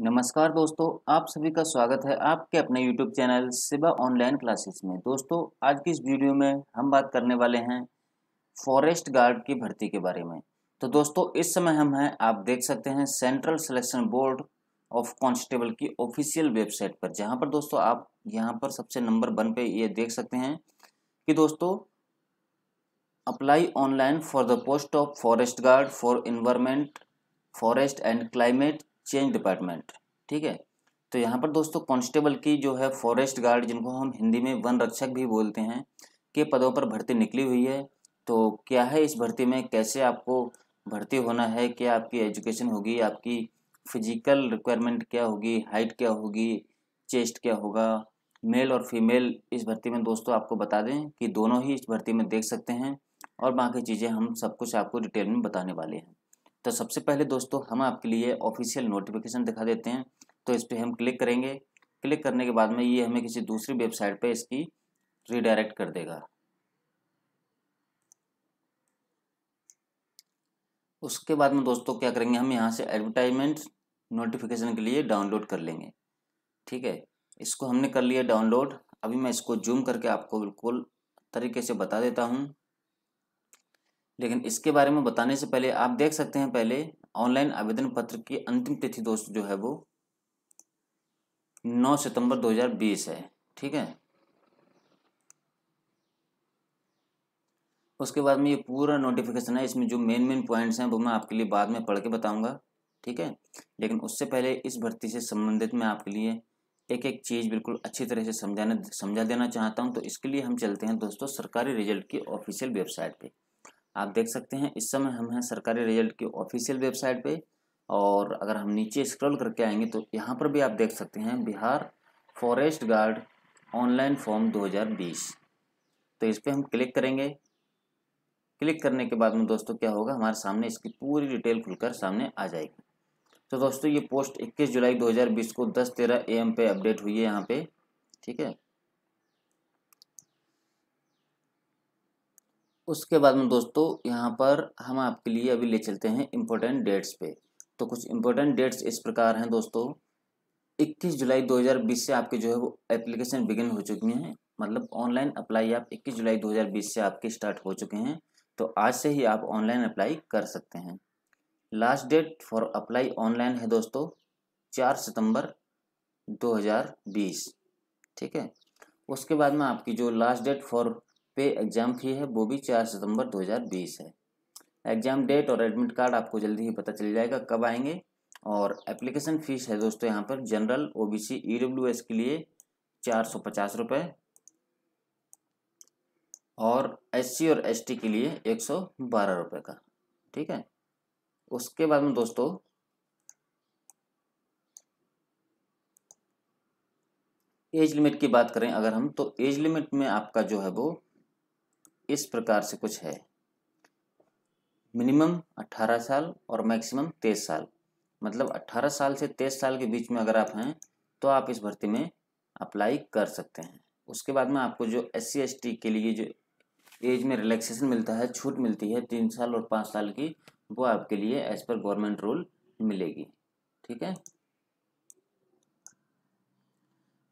नमस्कार दोस्तों आप सभी का स्वागत है आपके अपने यूट्यूब चैनल सिबा ऑनलाइन क्लासेस में दोस्तों आज की इस वीडियो में हम बात करने वाले हैं फॉरेस्ट गार्ड की भर्ती के बारे में तो दोस्तों इस समय हम हैं आप देख सकते हैं central selection board of constable की ऑफिशियल वेबसाइट पर जहाँ पर दोस्तों आप यहाँ पर सबसे नंबर वन पे ये देख सकते हैं कि दोस्तों apply online for the post of forest guard for environment forest and climate change department ठीक है तो यहाँ पर दोस्तों कांस्टेबल की जो है फॉरेस्ट गार्ड जिनको हम हिंदी में वन रक्षक भी बोलते हैं के पदों पर भर्ती निकली हुई है तो क्या है इस भर्ती में कैसे आपको भर्ती होना है क्या आपकी एजुकेशन होगी आपकी फिजिकल रिक्वायरमेंट क्या होगी हाइट क्या होगी चेस्ट क्या होगा मेल और फीमेल इस भर्ती में दोस्तों आपको बता दें कि दोनों ही इस भर्ती में देख सकते हैं और बाकी चीज़ें हम सब कुछ आपको डिटेल में बताने वाले हैं तो सबसे पहले दोस्तों हम आपके लिए ऑफिशियल नोटिफिकेशन दिखा देते हैं तो इस पर हम क्लिक करेंगे क्लिक करने के बाद में ये हमें किसी दूसरी वेबसाइट पर इसकी रिडायरेक्ट कर देगा उसके बाद में दोस्तों क्या करेंगे हम यहाँ से एडवर्टाइजमेंट नोटिफिकेशन के लिए डाउनलोड कर लेंगे ठीक है इसको हमने कर लिया डाउनलोड अभी मैं इसको जूम करके आपको बिल्कुल तरीके से बता देता हूँ लेकिन इसके बारे में बताने से पहले आप देख सकते हैं पहले ऑनलाइन आवेदन पत्र की अंतिम तिथि दोस्त जो है वो 9 सितंबर 2020 है ठीक है उसके बाद में ये पूरा नोटिफिकेशन है इसमें जो मेन मेन पॉइंट्स हैं वो मैं आपके लिए बाद में पढ़ के बताऊंगा ठीक है लेकिन उससे पहले इस भर्ती से संबंधित मैं आपके लिए एक एक चीज़ बिल्कुल अच्छी तरह से समझाने समझा देना चाहता हूँ तो इसके लिए हम चलते हैं दोस्तों सरकारी रिजल्ट की ऑफिशियल वेबसाइट पर आप देख सकते हैं इस समय हम हैं सरकारी रिजल्ट की ऑफिशियल वेबसाइट पे और अगर हम नीचे स्क्रॉल करके आएंगे तो यहाँ पर भी आप देख सकते हैं Bihar forest guard online form 2020 तो इस पर हम क्लिक करेंगे क्लिक करने के बाद में दोस्तों क्या होगा हमारे सामने इसकी पूरी डिटेल खुलकर सामने आ जाएगी तो दोस्तों ये पोस्ट 21 जुलाई 2020 को 10 तेरह ए एम पे अपडेट हुई है यहाँ पे ठीक है उसके बाद में दोस्तों यहाँ पर हम आपके लिए अभी ले चलते हैं इम्पोर्टेंट डेट्स पे तो कुछ इम्पोर्टेंट डेट्स इस प्रकार हैं दोस्तों 21 जुलाई 2020 से आपके जो है वो एप्लीकेशन बिगिन हो चुकी हैं मतलब ऑनलाइन अप्लाई आप 21 जुलाई 2020 से आपके स्टार्ट हो चुके हैं तो आज से ही आप ऑनलाइन अप्लाई कर सकते हैं last date for apply online है दोस्तों चार सितंबर दो ठीक है उसके बाद में आपकी जो last date for pay exam fee है वो भी चार सितंबर 2020 है एग्ज़ाम डेट और एडमिट कार्ड आपको जल्दी ही पता चल जाएगा कब आएंगे और एप्लीकेशन फ़ीस है दोस्तों यहाँ पर general O B C E W S के लिए चार सौ पचास रुपये और एस सी और एस टी के लिए एक सौ बारह रुपये का ठीक है उसके बाद में दोस्तों एज लिमिट की बात करें अगर हम तो एज लिमिट में आपका जो है वो इस प्रकार से कुछ है मिनिमम 18 साल और मैक्सिमम 23 साल मतलब 18 साल से 23 साल के बीच में अगर आप हैं तो आप इस भर्ती में अप्लाई कर सकते हैं उसके बाद में आपको जो एस सी के लिए जो एज में रिलैक्सेशन मिलता है छूट मिलती है तीन साल और पाँच साल की वो आपके लिए एज पर गवर्नमेंट रूल मिलेगी ठीक है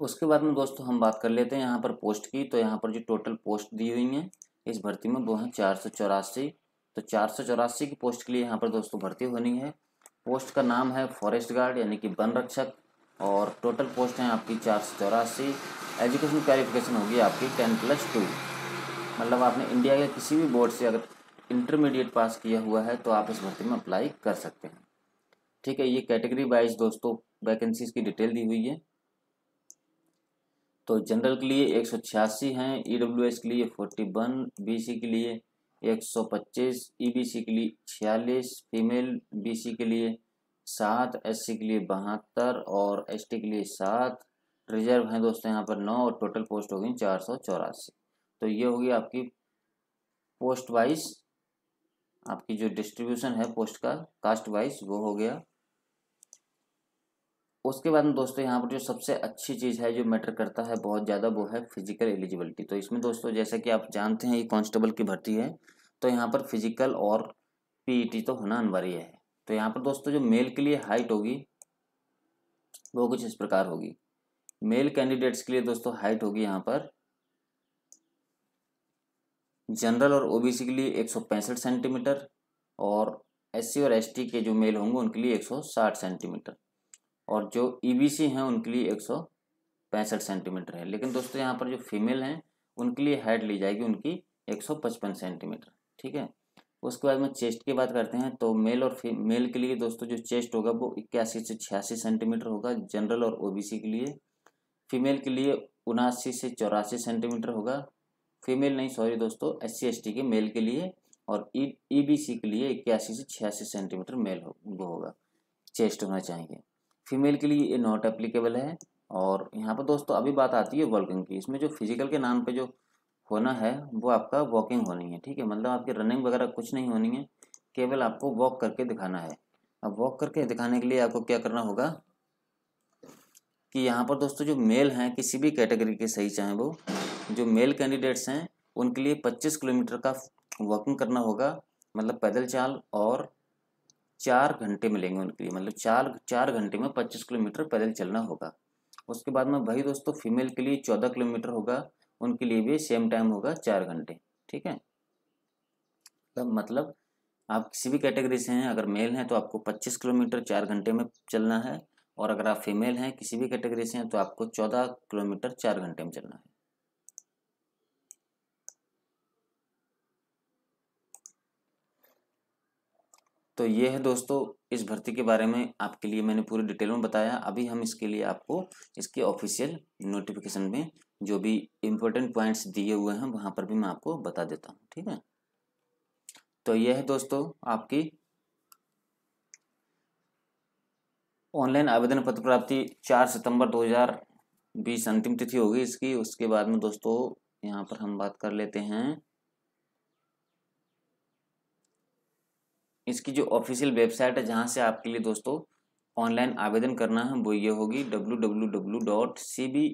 उसके बाद में दोस्तों हम बात कर लेते हैं यहाँ पर पोस्ट की तो यहाँ पर जो टोटल पोस्ट दी हुई हैं इस भर्ती में वो हैं चार सौ चौरासी तो चार सौ चौरासी की पोस्ट के लिए यहाँ पर दोस्तों भर्ती होनी है पोस्ट का नाम है फॉरेस्ट गार्ड यानी कि वन रक्षक और टोटल पोस्ट हैं आपकी चार सौ चौरासी एजुकेशन क्वालिफिकेशन होगी आपकी टेन प्लस टू मतलब आपने इंडिया के किसी भी बोर्ड से अगर इंटरमीडिएट पास किया हुआ है तो आप इस भर्ती में अप्लाई कर सकते हैं ठीक है ये कैटेगरी वाइज दोस्तों वैकेंसीज की डिटेल दी हुई है तो जनरल के लिए एक सौ छियासी हैं ई डब्ल्यू एस के लिए फोर्टी वन बी सी के लिए एक सौ पच्चीस ई बी सी के लिए छियालीस फीमेल बी सी के लिए सात एस सी के लिए बहत्तर और एस टी के लिए सात रिजर्व हैं दोस्तों यहाँ पर नौ और टोटल पोस्ट हो गई चार सौ चौरासी तो ये होगी आपकी पोस्ट वाइज आपकी जो डिस्ट्रीब्यूशन है पोस्ट का कास्ट वाइज वो हो गया उसके बाद में दोस्तों यहाँ पर जो सबसे अच्छी चीज़ है जो मैटर करता है बहुत ज़्यादा वो है फिजिकल एलिजिबिलिटी तो इसमें दोस्तों जैसा कि आप जानते हैं ये कांस्टेबल की भर्ती है तो यहाँ पर फिजिकल और पीईटी तो होना अनिवार्य है तो यहाँ पर दोस्तों जो मेल के लिए हाइट होगी वो कुछ इस प्रकार होगी मेल कैंडिडेट्स के लिए दोस्तों हाइट होगी यहाँ पर जनरल और ओबीसी के लिए एक सेंटीमीटर और एस और एस के जो मेल होंगे उनके लिए एक सेंटीमीटर और जो ईबीसी e हैं उनके लिए एक सौ पैंसठ सेंटीमीटर है लेकिन दोस्तों यहाँ पर जो फीमेल हैं उनके लिए हाइट ली जाएगी उनकी एक सौ पचपन सेंटीमीटर ठीक है उसके बाद में चेस्ट की बात करते हैं तो मेल और मेल के लिए दोस्तों जो चेस्ट होगा वो इक्यासी से छियासी सेंटीमीटर होगा जनरल और ओबीसी के लिए फीमेल के लिए उनासी से चौरासी सेंटीमीटर होगा फीमेल नहीं सॉरी दोस्तों एस सी के मेल के लिए और ई बी e सी के लिए इक्यासी से छियासी सेंटीमीटर मेल हो, होगा चेस्ट होना चाहिए फीमेल के लिए ये नॉट एप्लीकेबल है और यहाँ पर दोस्तों अभी बात आती है वॉकिंग की इसमें जो फिजिकल के नाम पे जो होना है वो आपका वॉकिंग होनी है ठीक है मतलब आपकी रनिंग वगैरह कुछ नहीं होनी है केवल आपको वॉक करके दिखाना है अब वॉक करके दिखाने के लिए आपको क्या करना होगा कि यहाँ पर दोस्तों जो मेल हैं किसी भी कैटेगरी के सही चाहें वो जो मेल कैंडिडेट्स हैं उनके लिए पच्चीस किलोमीटर का वॉकिंग करना होगा मतलब पैदल चाल और चार घंटे मिलेंगे उनके लिए मतलब चार चार घंटे में पच्चीस किलोमीटर पैदल चलना होगा उसके बाद में वही दोस्तों फीमेल के लिए चौदह किलोमीटर होगा उनके लिए भी सेम टाइम होगा चार घंटे ठीक है तब तो मतलब आप किसी भी कैटेगरी से हैं अगर मेल हैं तो आपको पच्चीस किलोमीटर चार घंटे में चलना है और अगर आप फीमेल हैं किसी भी कैटेगरी से हैं तो आपको चौदह किलोमीटर चार घंटे में चलना है तो ये है दोस्तों इस भर्ती के बारे में आपके लिए मैंने पूरी डिटेल में बताया अभी हम इसके लिए आपको इसके ऑफिशियल नोटिफिकेशन में जो भी इम्पोर्टेंट पॉइंट्स दिए हुए हैं वहाँ पर भी मैं आपको बता देता हूँ ठीक है तो यह है दोस्तों आपकी ऑनलाइन आवेदन पत्र प्राप्ति चार सितंबर 2020 अंतिम तिथि होगी इसकी उसके बाद में दोस्तों यहाँ पर हम बात कर लेते हैं इसकी जो ऑफिशियल वेबसाइट है जहाँ से आपके लिए दोस्तों ऑनलाइन आवेदन करना है वो ये होगी W W W dot C B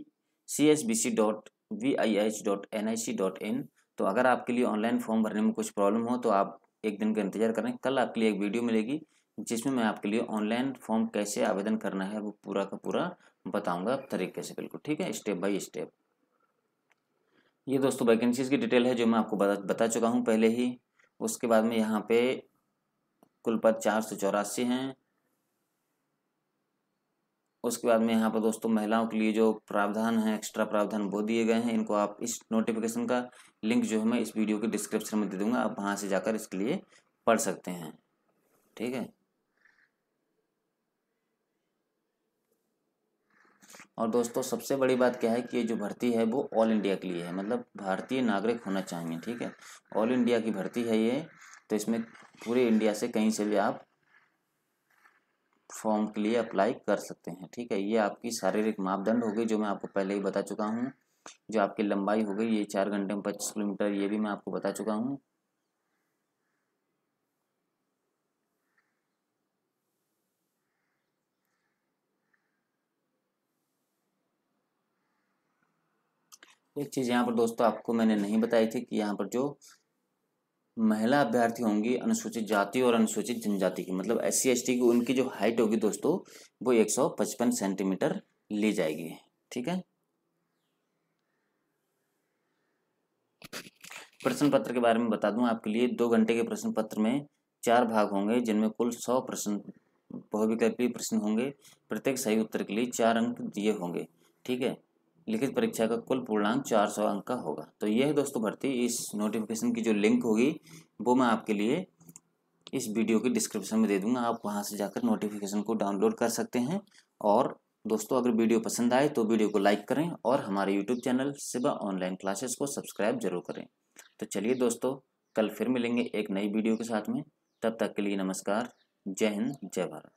C S B C dot V I H dot N I C dot in तो अगर आपके लिए ऑनलाइन फॉर्म भरने में कुछ प्रॉब्लम हो तो आप एक दिन का इंतजार करें कल आपके लिए एक वीडियो मिलेगी जिसमें मैं आपके लिए ऑनलाइन फॉर्म कैसे आवेदन करना है वो पूरा का पूरा बताऊंगा तरीके से बिल्कुल ठीक है स्टेप बाय स्टेप ये दोस्तों वैकेंसीज की डिटेल है जो मैं आपको बता बता चुका हूँ पहले ही उसके बाद में यहाँ पे कुल पद चार सौ चौरासी हैं उसके बाद में यहाँ पर दोस्तों महिलाओं के लिए जो प्रावधान हैं एक्स्ट्रा प्रावधान वो दिए गए हैं इनको आप इस नोटिफिकेशन का लिंक जो है मैं इस वीडियो के डिस्क्रिप्शन में दे दूंगा आप वहाँ से जाकर इसके लिए पढ़ सकते हैं ठीक है और दोस्तों सबसे बड़ी बात क्या है कि ये जो भर्ती है वो ऑल इंडिया के लिए है मतलब भारतीय नागरिक होना चाहिए ठीक है ऑल इंडिया की भर्ती है ये तो इसमें पूरे इंडिया से कहीं से भी आप फॉर्म के लिए अप्लाई कर सकते हैं ठीक है ये आपकी शारीरिक मापदंड हो गई जो मैं आपको पहले ही बता चुका हूँ जो आपकी लंबाई हो गई ये चार घंटे में पच्चीस किलोमीटर ये भी मैं आपको बता चुका हूँ एक चीज़ यहाँ पर दोस्तों आपको मैंने नहीं बताई थी कि यहाँ पर जो महिला अभ्यर्थी होंगी अनुसूचित जाति और अनुसूचित जनजाति की मतलब एस सी एस टी की उनकी जो हाइट होगी दोस्तों वो 155 सेंटीमीटर ली जाएगी ठीक है प्रश्न पत्र के बारे में बता दूं आपके लिए दो घंटे के प्रश्न पत्र में चार भाग होंगे जिनमें कुल सौ प्रश्न बहुविकल्पीय प्रश्न होंगे प्रत्येक सही उत्तर के लिए चार अंक दिए होंगे ठीक है लिखित परीक्षा का कुल पूर्णांक चार सौ अंक का होगा तो यह दोस्तों भर्ती इस नोटिफिकेशन की जो लिंक होगी वो मैं आपके लिए इस वीडियो के डिस्क्रिप्शन में दे दूंगा आप वहां से जाकर नोटिफिकेशन को डाउनलोड कर सकते हैं और दोस्तों अगर वीडियो पसंद आए तो वीडियो को लाइक करें और हमारे यूट्यूब चैनल सिवा ऑनलाइन क्लासेस को सब्सक्राइब जरूर करें तो चलिए दोस्तों कल फिर मिलेंगे एक नई वीडियो के साथ में तब तक के लिए नमस्कार जय हिंद जय भारत